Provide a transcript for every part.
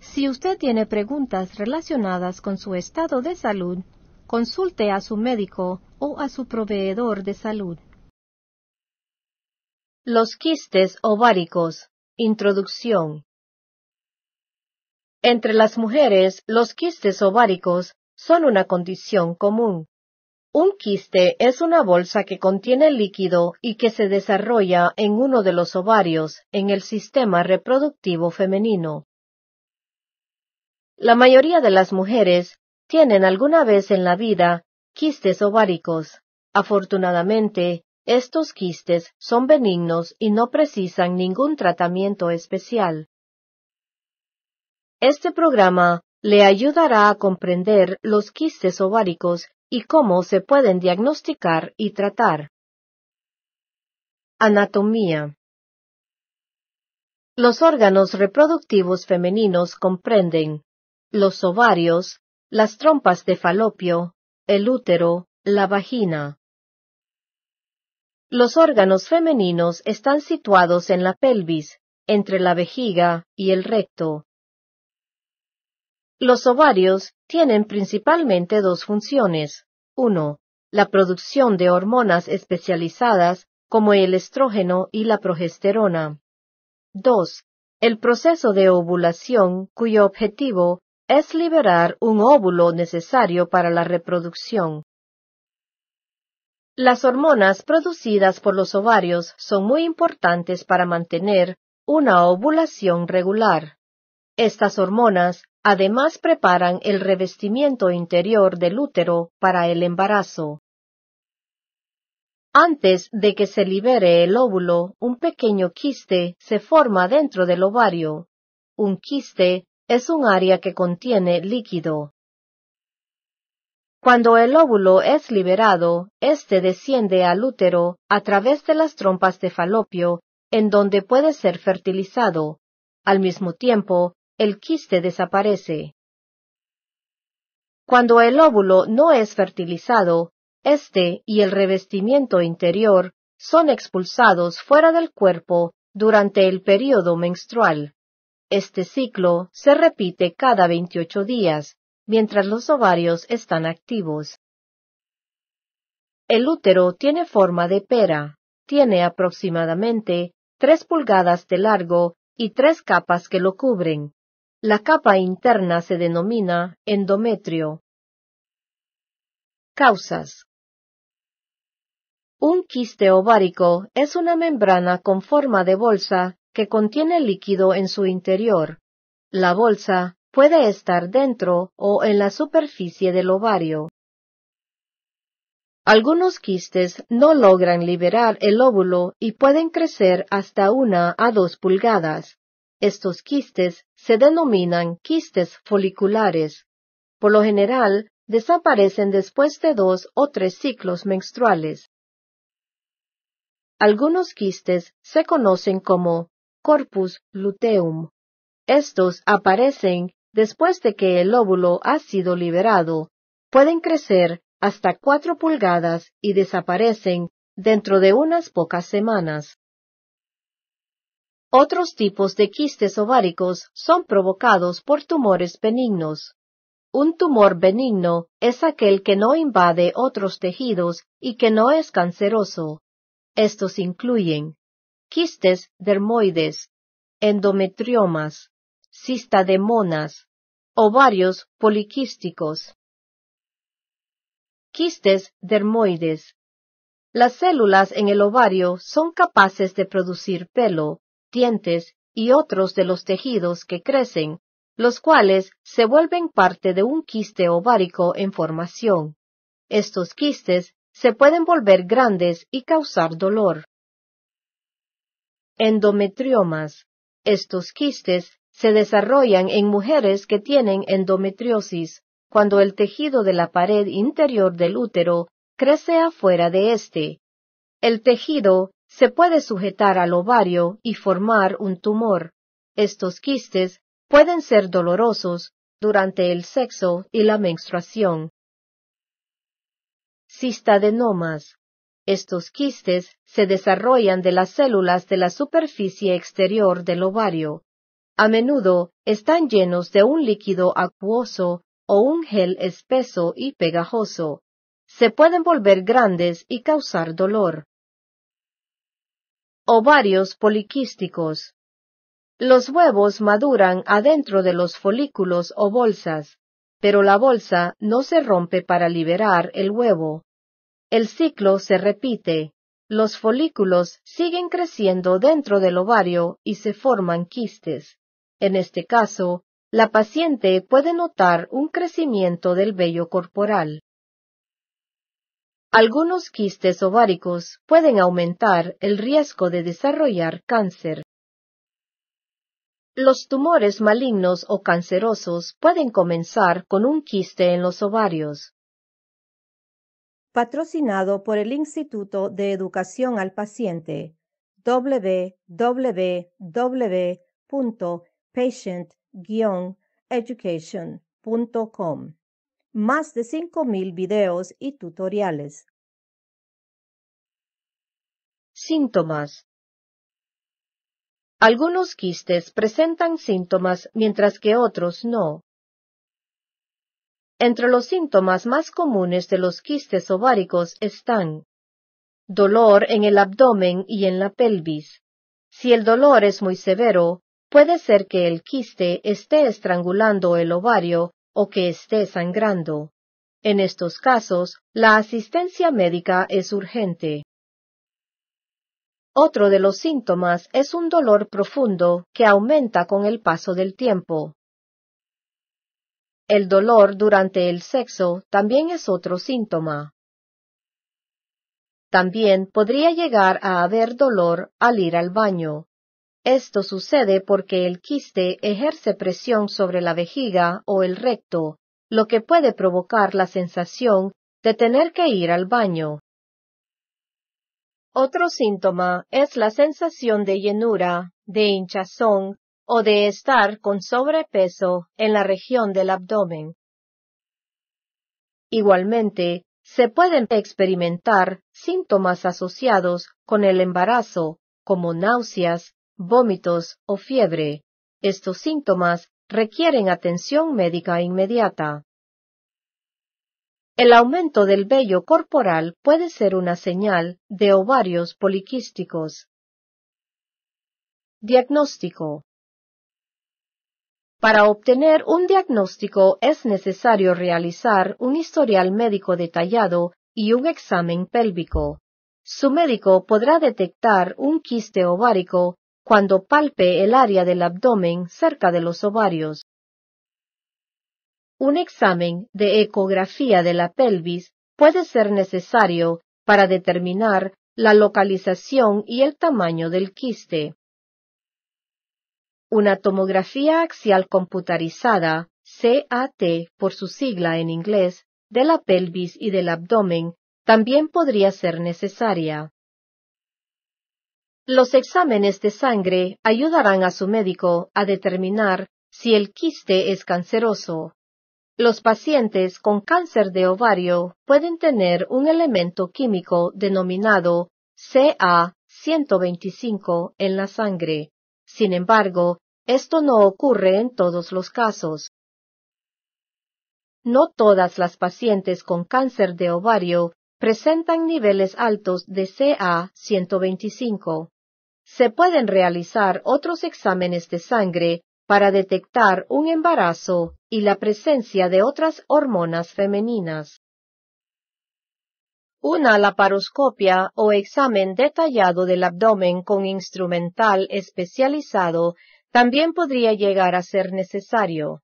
Si usted tiene preguntas relacionadas con su estado de salud, consulte a su médico o a su proveedor de salud. Los quistes ováricos. Introducción. Entre las mujeres, los quistes ováricos son una condición común. Un quiste es una bolsa que contiene líquido y que se desarrolla en uno de los ovarios, en el sistema reproductivo femenino. La mayoría de las mujeres tienen alguna vez en la vida quistes ováricos. Afortunadamente, estos quistes son benignos y no precisan ningún tratamiento especial. Este programa le ayudará a comprender los quistes ováricos y cómo se pueden diagnosticar y tratar. Anatomía. Los órganos reproductivos femeninos comprenden los ovarios, las trompas de falopio, el útero, la vagina. Los órganos femeninos están situados en la pelvis, entre la vejiga y el recto. Los ovarios tienen principalmente dos funciones. 1. la producción de hormonas especializadas como el estrógeno y la progesterona. 2. El proceso de ovulación cuyo objetivo es liberar un óvulo necesario para la reproducción. Las hormonas producidas por los ovarios son muy importantes para mantener una ovulación regular. Estas hormonas además preparan el revestimiento interior del útero para el embarazo. Antes de que se libere el óvulo, un pequeño quiste se forma dentro del ovario. Un quiste es un área que contiene líquido. Cuando el óvulo es liberado, éste desciende al útero a través de las trompas de falopio, en donde puede ser fertilizado. Al mismo tiempo, el quiste desaparece. Cuando el óvulo no es fertilizado, éste y el revestimiento interior son expulsados fuera del cuerpo durante el periodo menstrual. Este ciclo se repite cada 28 días, mientras los ovarios están activos. El útero tiene forma de pera. Tiene aproximadamente 3 pulgadas de largo y tres capas que lo cubren. La capa interna se denomina endometrio. Causas. Un quiste ovárico es una membrana con forma de bolsa que contiene líquido en su interior. La bolsa puede estar dentro o en la superficie del ovario. Algunos quistes no logran liberar el óvulo y pueden crecer hasta una a dos pulgadas. Estos quistes se denominan quistes foliculares. Por lo general, desaparecen después de dos o tres ciclos menstruales. Algunos quistes se conocen como corpus luteum. Estos aparecen después de que el óvulo ha sido liberado. Pueden crecer hasta cuatro pulgadas y desaparecen dentro de unas pocas semanas. Otros tipos de quistes ováricos son provocados por tumores benignos. Un tumor benigno es aquel que no invade otros tejidos y que no es canceroso. Estos incluyen quistes dermoides, endometriomas, cistademonas, ovarios poliquísticos. Quistes dermoides. Las células en el ovario son capaces de producir pelo, dientes y otros de los tejidos que crecen, los cuales se vuelven parte de un quiste ovárico en formación. Estos quistes se pueden volver grandes y causar dolor endometriomas. Estos quistes se desarrollan en mujeres que tienen endometriosis, cuando el tejido de la pared interior del útero crece afuera de éste. El tejido se puede sujetar al ovario y formar un tumor. Estos quistes pueden ser dolorosos durante el sexo y la menstruación. Cistadenomas. Estos quistes se desarrollan de las células de la superficie exterior del ovario. A menudo están llenos de un líquido acuoso o un gel espeso y pegajoso. Se pueden volver grandes y causar dolor. Ovarios poliquísticos. Los huevos maduran adentro de los folículos o bolsas, pero la bolsa no se rompe para liberar el huevo. El ciclo se repite. Los folículos siguen creciendo dentro del ovario y se forman quistes. En este caso, la paciente puede notar un crecimiento del vello corporal. Algunos quistes ováricos pueden aumentar el riesgo de desarrollar cáncer. Los tumores malignos o cancerosos pueden comenzar con un quiste en los ovarios patrocinado por el Instituto de Educación al Paciente www.patient-education.com. Más de 5.000 videos y tutoriales. Síntomas. Algunos quistes presentan síntomas mientras que otros no. Entre los síntomas más comunes de los quistes ováricos están dolor en el abdomen y en la pelvis. Si el dolor es muy severo, puede ser que el quiste esté estrangulando el ovario o que esté sangrando. En estos casos, la asistencia médica es urgente. Otro de los síntomas es un dolor profundo que aumenta con el paso del tiempo. El dolor durante el sexo también es otro síntoma. También podría llegar a haber dolor al ir al baño. Esto sucede porque el quiste ejerce presión sobre la vejiga o el recto, lo que puede provocar la sensación de tener que ir al baño. Otro síntoma es la sensación de llenura, de hinchazón o de estar con sobrepeso en la región del abdomen. Igualmente, se pueden experimentar síntomas asociados con el embarazo, como náuseas, vómitos o fiebre. Estos síntomas requieren atención médica inmediata. El aumento del vello corporal puede ser una señal de ovarios poliquísticos. Diagnóstico. Para obtener un diagnóstico es necesario realizar un historial médico detallado y un examen pélvico. Su médico podrá detectar un quiste ovárico cuando palpe el área del abdomen cerca de los ovarios. Un examen de ecografía de la pelvis puede ser necesario para determinar la localización y el tamaño del quiste. Una tomografía axial computarizada, CAT por su sigla en inglés, de la pelvis y del abdomen también podría ser necesaria. Los exámenes de sangre ayudarán a su médico a determinar si el quiste es canceroso. Los pacientes con cáncer de ovario pueden tener un elemento químico denominado CA125 en la sangre, sin embargo, esto no ocurre en todos los casos. No todas las pacientes con cáncer de ovario presentan niveles altos de CA125. Se pueden realizar otros exámenes de sangre para detectar un embarazo y la presencia de otras hormonas femeninas una laparoscopia o examen detallado del abdomen con instrumental especializado también podría llegar a ser necesario.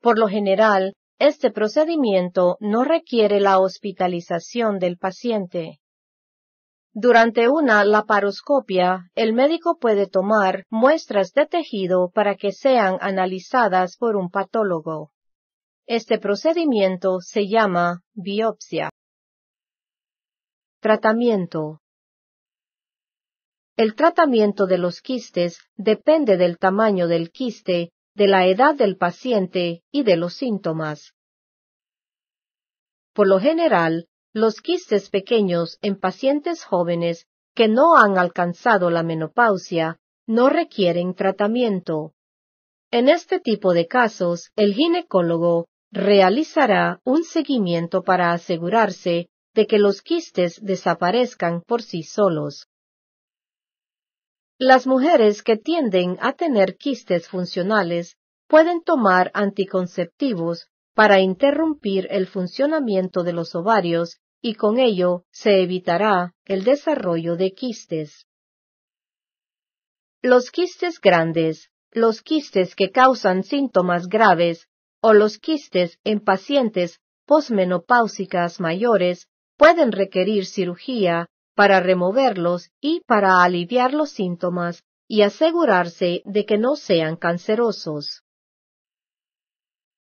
Por lo general, este procedimiento no requiere la hospitalización del paciente. Durante una laparoscopia, el médico puede tomar muestras de tejido para que sean analizadas por un patólogo. Este procedimiento se llama biopsia. Tratamiento. El tratamiento de los quistes depende del tamaño del quiste, de la edad del paciente y de los síntomas. Por lo general, los quistes pequeños en pacientes jóvenes que no han alcanzado la menopausia no requieren tratamiento. En este tipo de casos, el ginecólogo realizará un seguimiento para asegurarse de que los quistes desaparezcan por sí solos. Las mujeres que tienden a tener quistes funcionales pueden tomar anticonceptivos para interrumpir el funcionamiento de los ovarios y con ello se evitará el desarrollo de quistes. Los quistes grandes, los quistes que causan síntomas graves o los quistes en pacientes posmenopáusicas mayores pueden requerir cirugía para removerlos y para aliviar los síntomas y asegurarse de que no sean cancerosos.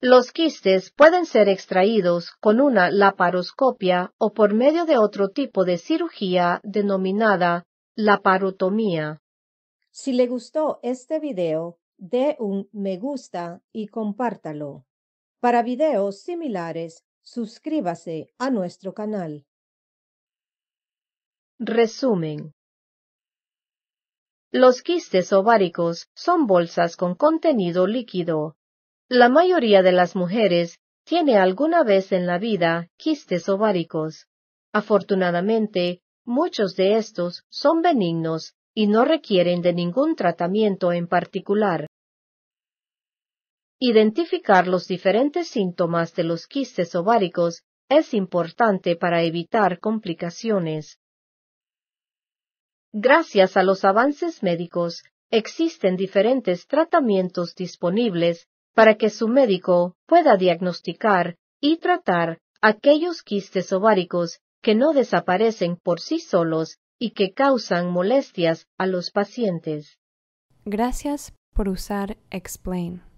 Los quistes pueden ser extraídos con una laparoscopia o por medio de otro tipo de cirugía denominada laparotomía. Si le gustó este video, dé un me gusta y compártalo. Para videos similares, Suscríbase a nuestro canal. Resumen. Los quistes ováricos son bolsas con contenido líquido. La mayoría de las mujeres tiene alguna vez en la vida quistes ováricos. Afortunadamente, muchos de estos son benignos y no requieren de ningún tratamiento en particular. Identificar los diferentes síntomas de los quistes ováricos es importante para evitar complicaciones. Gracias a los avances médicos, existen diferentes tratamientos disponibles para que su médico pueda diagnosticar y tratar aquellos quistes ováricos que no desaparecen por sí solos y que causan molestias a los pacientes. Gracias por usar Explain.